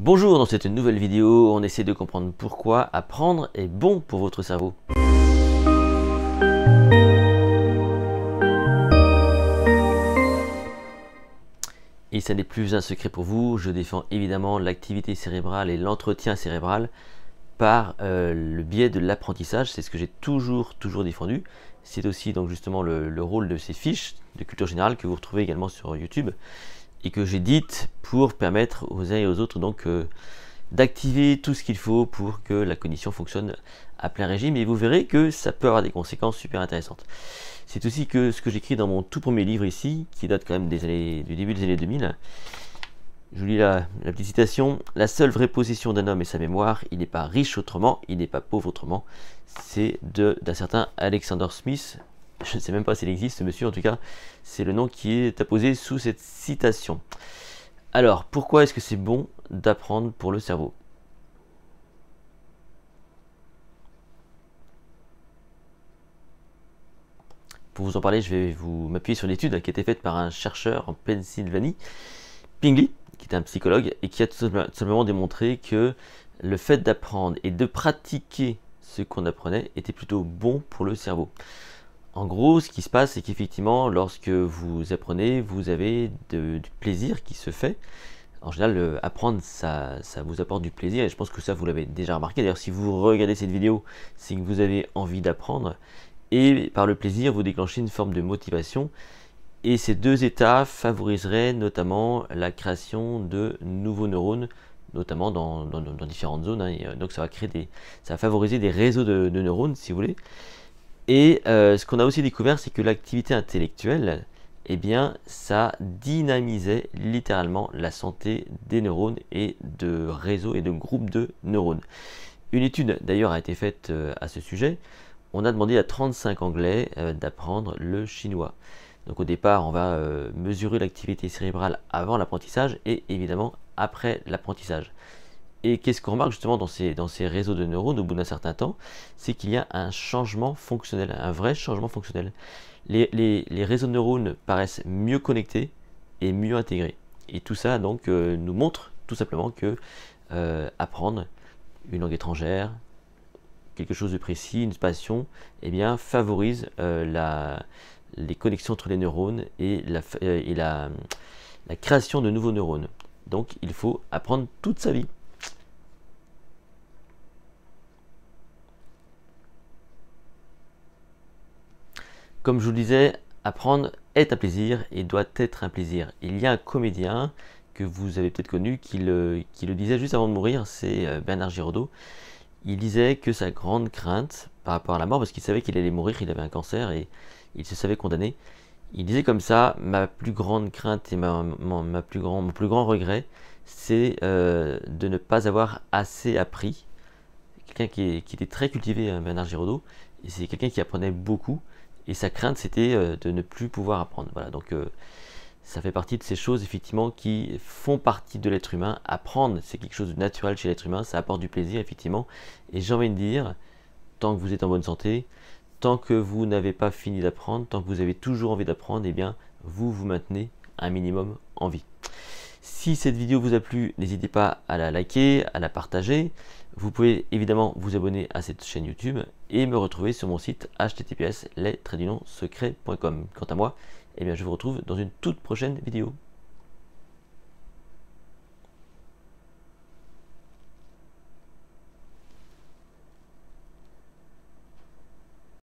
Bonjour, dans cette nouvelle vidéo, on essaie de comprendre pourquoi apprendre est bon pour votre cerveau. Et ça n'est plus un secret pour vous, je défends évidemment l'activité cérébrale et l'entretien cérébral par euh, le biais de l'apprentissage, c'est ce que j'ai toujours toujours défendu. C'est aussi donc justement le, rôle de ces fiches de culture générale que vous retrouvez également sur YouTube et que j'ai j'édite pour permettre aux uns et aux autres donc euh, d'activer tout ce qu'il faut pour que la cognition fonctionne à plein régime et vous verrez que ça peut avoir des conséquences super intéressantes. C'est aussi que ce que j'écris dans mon tout premier livre ici, qui date quand même des années, du début des années 2000, je vous lis la, la petite citation, la seule vraie possession d'un homme est sa mémoire, il n'est pas riche autrement, il n'est pas pauvre autrement, c'est d'un certain Alexander Smith, je ne sais même pas s'il existe, monsieur, en tout cas, c'est le nom qui est apposé sous cette citation. Alors, pourquoi est-ce que c'est bon d'apprendre pour le cerveau Pour vous en parler, je vais vous m'appuyer sur une étude qui a été faite par un chercheur en Pennsylvanie, Pingley, qui est un psychologue, et qui a tout simplement démontré que le fait d'apprendre et de pratiquer ce qu'on apprenait était plutôt bon pour le cerveau. En gros, ce qui se passe, c'est qu'effectivement, lorsque vous apprenez, vous avez du plaisir qui se fait. En général, apprendre, ça, vous apporte du plaisir, et je pense que ça, vous l'avez déjà remarqué. D'ailleurs, si vous regardez cette vidéo, c'est que vous avez envie d'apprendre, et par le plaisir, vous déclenchez une forme de motivation. Et ces deux états favoriseraient notamment la création de nouveaux neurones, notamment dans, différentes zones. Hein. Euh, donc ça va créer des, ça va favoriser des réseaux de neurones, si vous voulez. Et euh, ce qu'on a aussi découvert, c'est que l'activité intellectuelle, eh bien, ça dynamisait littéralement la santé des neurones et de réseaux et de groupes de neurones. Une étude d'ailleurs a été faite euh, à ce sujet. On a demandé à 35 Anglais euh, d'apprendre le chinois. Donc au départ, on va mesurer l'activité cérébrale avant l'apprentissage et évidemment après l'apprentissage. Et qu'est-ce qu'on remarque justement dans ces, réseaux de neurones au bout d'un certain temps C'est qu'il y a un changement fonctionnel, un vrai changement fonctionnel. Les, réseaux de neurones paraissent mieux connectés et mieux intégrés. Et tout ça donc euh, nous montre tout simplement que euh, apprendre une langue étrangère, quelque chose de précis, une passion, eh bien, favorise euh, les connexions entre les neurones et, la, et la création de nouveaux neurones. Donc il faut apprendre toute sa vie. Comme je vous le disais, apprendre est un plaisir et doit être un plaisir. Il y a un comédien que vous avez peut-être connu qui le, disait juste avant de mourir, c'est euh, Bernard Giraudot. Il disait que sa grande crainte par rapport à la mort, parce qu'il savait qu'il allait mourir, il avait un cancer et il se savait condamné, il disait comme ça, ma plus grande crainte et ma, plus grand, mon plus grand regret, c'est euh, de ne pas avoir assez appris. Quelqu'un qui, était très cultivé, euh, Bernard Giraudot, c'est quelqu'un qui apprenait beaucoup, et sa crainte c'était euh, de ne plus pouvoir apprendre. Voilà, donc euh, ça fait partie de ces choses effectivement qui font partie de l'être humain. Apprendre, c'est quelque chose de naturel chez l'être humain, ça apporte du plaisir effectivement. Et j'ai envie de dire, tant que vous êtes en bonne santé, tant que vous n'avez pas fini d'apprendre, tant que vous avez toujours envie d'apprendre, eh bien vous vous maintenez un minimum en vie. Si cette vidéo vous a plu, n'hésitez pas à la liker, à la partager. Vous pouvez évidemment vous abonner à cette chaîne YouTube et me retrouver sur mon site https secretscom Quant à moi, eh bien, je vous retrouve dans une toute prochaine vidéo.